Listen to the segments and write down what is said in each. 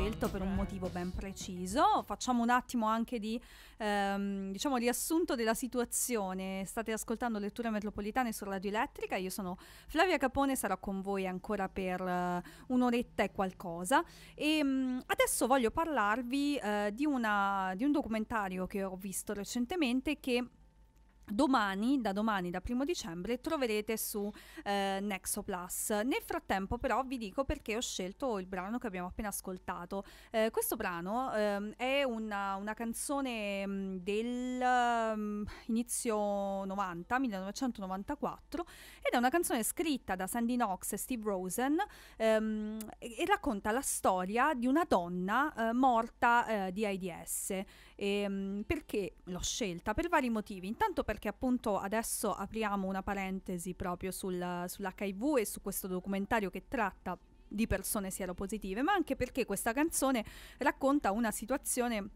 scelto per un motivo ben preciso. Facciamo un attimo anche di ehm, diciamo riassunto della situazione. State ascoltando Letture Metropolitane su Radio Elettrica. Io sono Flavia Capone, sarò con voi ancora per uh, un'oretta e qualcosa. E ehm, mh, adesso voglio parlarvi uh, di, una, di un documentario che ho visto recentemente che domani, da domani, da primo dicembre, troverete su eh, Nexo Plus. Nel frattempo però vi dico perché ho scelto il brano che abbiamo appena ascoltato. Eh, questo brano eh, è una, una canzone mh, mm, del um, inizio 90, 1994, ed è una canzone scritta da Sandy Knox e Steve Rosen ehm, e, e, racconta la storia di una donna eh, morta eh, di AIDS. E, ehm, perché l'ho scelta? Per vari motivi, intanto perché appunto adesso apriamo una parentesi proprio sul, sull'HIV e su questo documentario che tratta di persone sieropositive, ma anche perché questa canzone racconta una situazione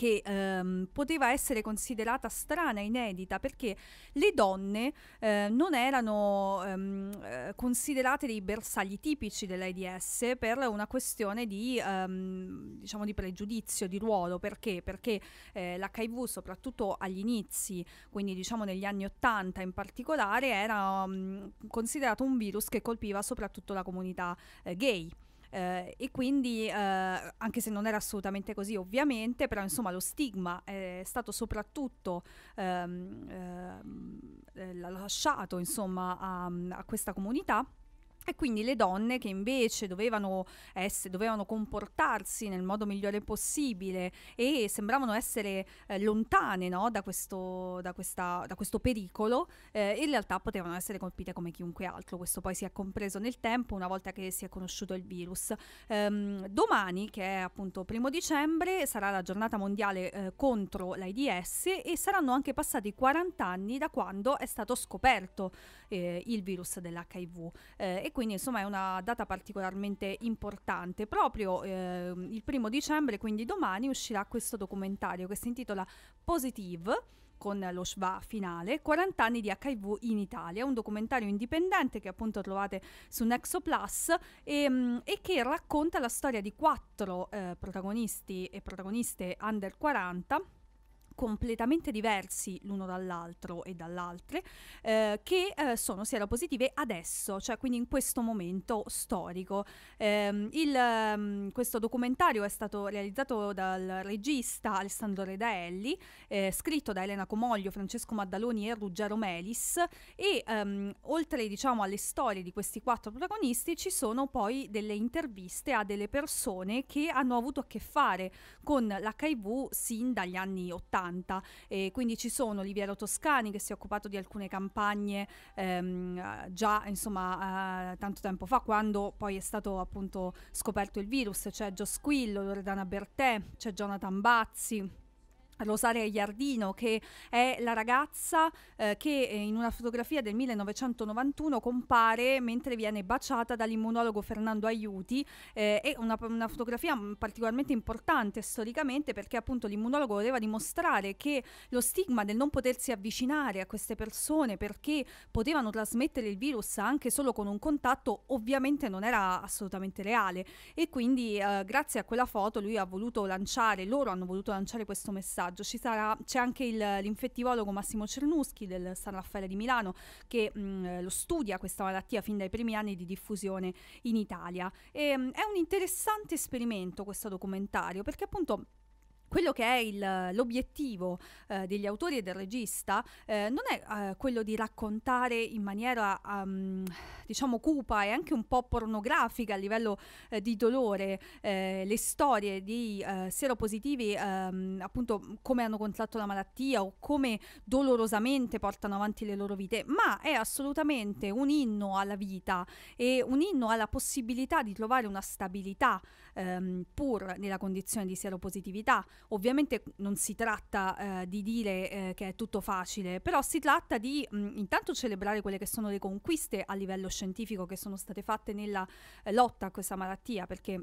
che ehm, poteva essere considerata strana, inedita, perché le donne eh, non erano ehm, eh, considerate dei bersagli tipici dell'AIDS per una questione di, ehm, diciamo di pregiudizio, di ruolo. Perché? Perché eh, l'HIV, soprattutto agli inizi, quindi diciamo negli anni Ottanta in particolare, era um, considerato un virus che colpiva soprattutto la comunità eh, gay eh, e quindi eh, anche se non era assolutamente così ovviamente, però insomma lo stigma eh, è stato soprattutto ehm, ehm, eh, lasciato insomma a, a questa comunità e quindi le donne che invece dovevano, essere, dovevano, comportarsi nel modo migliore possibile e sembravano essere eh, lontane no? da, questo, da, questa, da, questo, pericolo, eh, in realtà potevano essere colpite come chiunque altro. Questo poi si è compreso nel tempo una volta che si è conosciuto il virus. Ehm, domani, che è appunto primo dicembre, sarà la giornata mondiale eh, contro l'AIDS e saranno anche passati 40 anni da quando è stato scoperto eh, il virus dell'HIV eh, e quindi insomma è una data particolarmente importante. Proprio eh, il primo dicembre, quindi domani, uscirà questo documentario che si intitola Positive con lo Schwa finale, 40 anni di HIV in Italia, un documentario indipendente che appunto trovate su Nexo Plus e, e che racconta la storia di quattro eh, protagonisti e protagoniste under 40 completamente diversi l'uno dall'altro e dall'altre, eh, che eh, sono seropositive adesso, cioè quindi in questo momento storico. Eh, il, ehm, questo documentario è stato realizzato dal regista Alessandro Redaelli, eh, scritto da Elena Comoglio, Francesco Maddaloni e Ruggero Melis e ehm, oltre diciamo, alle storie di questi quattro protagonisti ci sono poi delle interviste a delle persone che hanno avuto a che fare con l'HIV sin dagli anni 80 80 e quindi ci sono Oliviero Toscani che si è occupato di alcune campagne ehm, già insomma eh, tanto tempo fa quando poi è stato appunto scoperto il virus, c'è Gio Squillo, Loredana Bertè, c'è Jonathan Bazzi Rosaria Iardino, che è la ragazza eh, che eh, in una fotografia del 1991 compare mentre viene baciata dall'immunologo Fernando Aiuti. Eh, è una, una, fotografia mm, particolarmente importante storicamente perché appunto l'immunologo voleva dimostrare che lo stigma del non potersi avvicinare a queste persone perché potevano trasmettere il virus anche solo con un contatto ovviamente non era assolutamente reale e quindi eh, grazie a quella foto lui ha voluto lanciare, loro hanno voluto lanciare questo messaggio viaggio. Sarà, c'è anche il, l'infettivologo Massimo Cernuschi del San Raffaele di Milano che mh, mm, lo studia questa malattia fin dai primi anni di diffusione in Italia. E, ehm, mh, è un interessante esperimento questo documentario perché appunto quello che è il, l'obiettivo eh, degli autori e del regista eh, non è eh, quello di raccontare in maniera um, diciamo cupa e anche un po' pornografica a livello eh, di dolore eh, le storie di eh, seropositivi ehm, appunto come hanno contratto la malattia o come dolorosamente portano avanti le loro vite ma è assolutamente un inno alla vita e un inno alla possibilità di trovare una stabilità ehm, pur nella condizione di seropositività Ovviamente non si tratta eh, di dire eh, che è tutto facile, però si tratta di mh, mm, intanto celebrare quelle che sono le conquiste a livello scientifico che sono state fatte nella eh, lotta a questa malattia, perché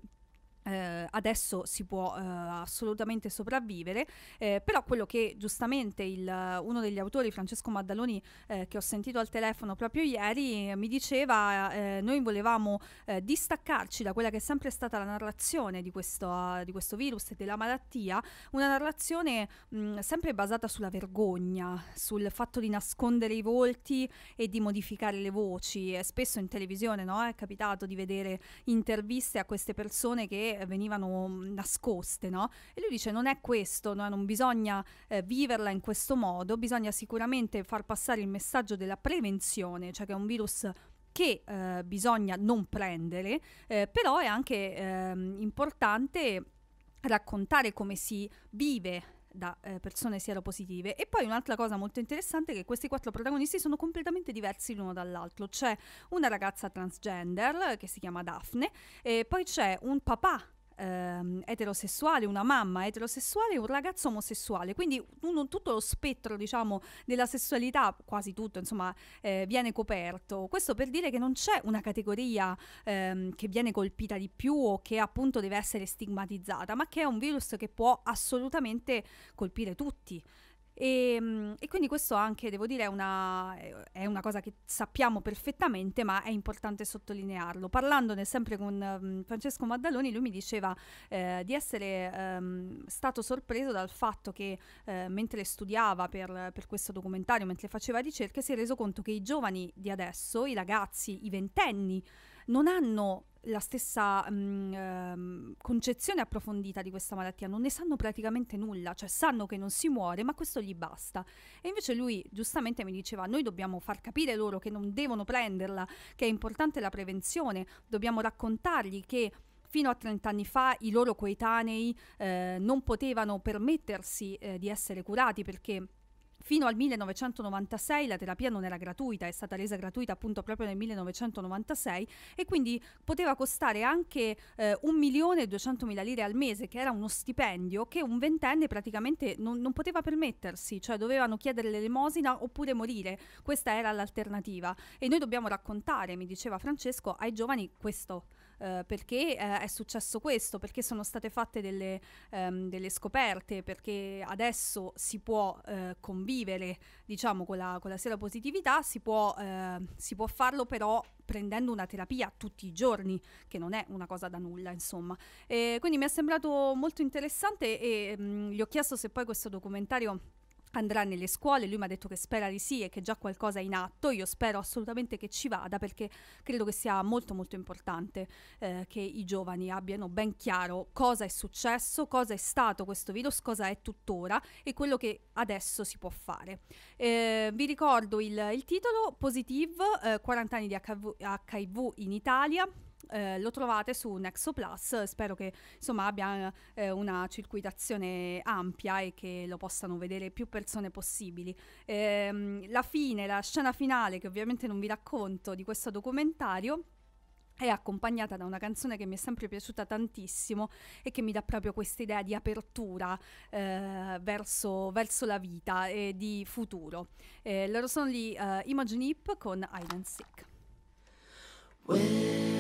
eh, adesso si può eh, assolutamente sopravvivere, eh, però quello che giustamente il, uno degli autori, Francesco Maddaloni, eh, che ho sentito al telefono proprio ieri, eh, mi diceva eh, noi volevamo distaccarci da quella che è sempre stata la narrazione di questo, uh, di questo virus e della malattia, una narrazione mh, sempre basata sulla vergogna, sul fatto di nascondere i volti e di modificare le voci. spesso in televisione no, è capitato di vedere interviste a queste persone che eh, venivano mm, nascoste, no? E lui dice non è questo, no? non bisogna eh, viverla in questo modo, bisogna sicuramente far passare il messaggio della prevenzione, cioè che è un virus che eh, bisogna non prendere, eh, però è anche ehm, importante raccontare come si vive da eh, persone sieropositive. E poi un'altra cosa molto interessante è che questi quattro protagonisti sono completamente diversi l'uno dall'altro. C'è una ragazza transgender eh, che si chiama Daphne, e poi c'è un papà ehm, eterosessuale, una mamma eterosessuale e un ragazzo omosessuale. Quindi uno, tutto lo spettro, diciamo, della sessualità, quasi tutto, insomma, eh, viene coperto. Questo per dire che non c'è una categoria ehm, che viene colpita di più o che appunto deve essere stigmatizzata, ma che è un virus che può assolutamente colpire tutti. E, ehm, e, quindi questo anche, devo dire, è una, è una, cosa che sappiamo perfettamente, ma è importante sottolinearlo. Parlandone sempre con um, Francesco Maddaloni, lui mi diceva eh, di essere um, stato sorpreso dal fatto che eh, mentre studiava per, per, questo documentario, mentre faceva ricerche, si è reso conto che i giovani di adesso, i ragazzi, i ventenni, non hanno la stessa mh, mm, ehm, concezione approfondita di questa malattia, non ne sanno praticamente nulla, cioè sanno che non si muore, ma questo gli basta. E invece lui giustamente mi diceva, noi dobbiamo far capire loro che non devono prenderla, che è importante la prevenzione, dobbiamo raccontargli che fino a 30 anni fa i loro coetanei eh, non potevano permettersi eh, di essere curati perché Fino al 1996 la terapia non era gratuita, è stata resa gratuita appunto proprio nel 1996 e quindi poteva costare anche eh, 1.200.000 lire al mese, che era uno stipendio che un ventenne praticamente non, non poteva permettersi, cioè dovevano chiedere l'elemosina oppure morire, questa era l'alternativa. E noi dobbiamo raccontare, mi diceva Francesco, ai giovani questo. Eh, perché eh, è successo questo, perché sono state fatte delle, ehm, delle scoperte, perché adesso si può eh, convivere diciamo, con, la, con la seropositività, si può, ehm, si può farlo però prendendo una terapia tutti i giorni, che non è una cosa da nulla, insomma. E quindi mi è sembrato molto interessante e mh, mm, gli ho chiesto se poi questo documentario andrà nelle scuole, lui mi ha detto che spera di sì e che già qualcosa è in atto, io spero assolutamente che ci vada perché credo che sia molto molto importante eh, che i giovani abbiano ben chiaro cosa è successo, cosa è stato questo virus, cosa è tuttora e quello che adesso si può fare. Eh, vi ricordo il, il titolo, Positive, eh, 40 anni di HIV, HIV in Italia, eh, lo trovate su Nexo Plus, spero che insomma abbia eh, una circuitazione ampia e che lo possano vedere più persone possibili. Ehm, la fine, la scena finale che ovviamente non vi racconto di questo documentario è accompagnata da una canzone che mi è sempre piaciuta tantissimo e che mi dà proprio questa idea di apertura eh, verso, verso, la vita e di futuro. Eh, loro sono gli uh, Imagine Hip con Island Sick. Well.